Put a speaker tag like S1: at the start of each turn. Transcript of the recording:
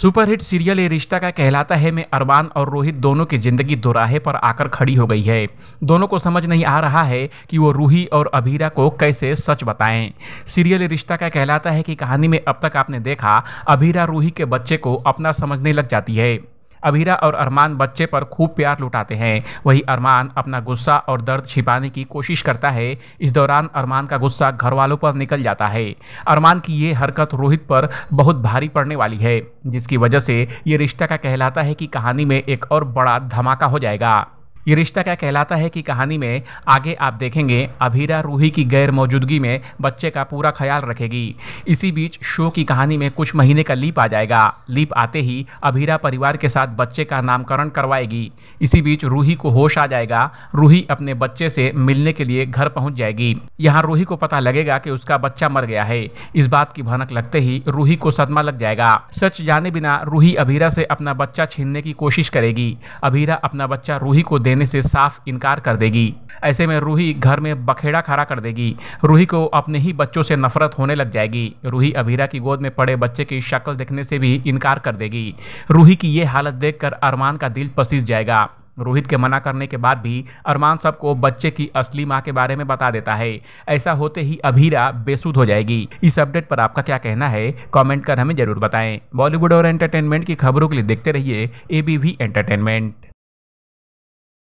S1: superhit serial ये रिश्ता का कहलाता है में अरबान और रोहित दोनों की जिंदगी दोराहे पर आकर खड़ी हो गई है दोनों को समझ नहीं आ रहा है कि वो रूही और अभीरा को कैसे सच बताएं सीरियल रिश्ता का कहलाता है कि कहानी में अब तक आपने देखा अभीरा रूही के बच्चे को अपना समझने लग जाती है अबीरा और अरमान बच्चे पर खूब प्यार लुटाते हैं वहीं अरमान अपना गुस्सा और दर्द छिपाने की कोशिश करता है इस दौरान अरमान का गुस्सा घर वालों पर निकल जाता है अरमान की ये हरकत रोहित पर बहुत भारी पड़ने वाली है जिसकी वजह से ये रिश्ता का कहलाता है कि कहानी में एक और बड़ा धमाका हो जाएगा ये रिश्ता क्या कहलाता है कि कहानी में आगे आप देखेंगे अभीरा रूही की गैर मौजूदगी में बच्चे का पूरा ख्याल रखेगी इसी बीच शो की कहानी में कुछ महीने का लीप आ जाएगा लीप आते ही अभीरा परिवार के साथ बच्चे का नामकरण करवाएगी इसी बीच रूही को होश आ जाएगा रूही अपने बच्चे से मिलने के लिए घर पहुंच जाएगी यहाँ रूही को पता लगेगा कि उसका बच्चा मर गया है इस बात की भनक लगते ही रूही को सदमा लग जाएगा सच जाने बिना रूही अभीरा से अपना बच्चा छीनने की कोशिश करेगी अभीरा अपना बच्चा रूही को दे देने से साफ इनकार कर देगी ऐसे में रूही घर में बखेड़ा खड़ा कर देगी रूही को अपने ही बच्चों से नफरत होने लग जाएगी रूही अभीरा की गोद में पड़े बच्चे की शक्ल देखने से भी इनकार कर देगी रूही की ये हालत देखकर अरमान का दिल पसीस जाएगा रोहित के मना करने के बाद भी अरमान सबको बच्चे की असली माँ के बारे में बता देता है ऐसा होते ही अभीरा बेसुध हो जाएगी इस अपडेट पर आपका क्या कहना है कमेंट कर हमें जरूर बताएं बॉलीवुड और एंटरटेनमेंट की खबरों के लिए देखते रहिए एबीवी एंटरटेनमेंट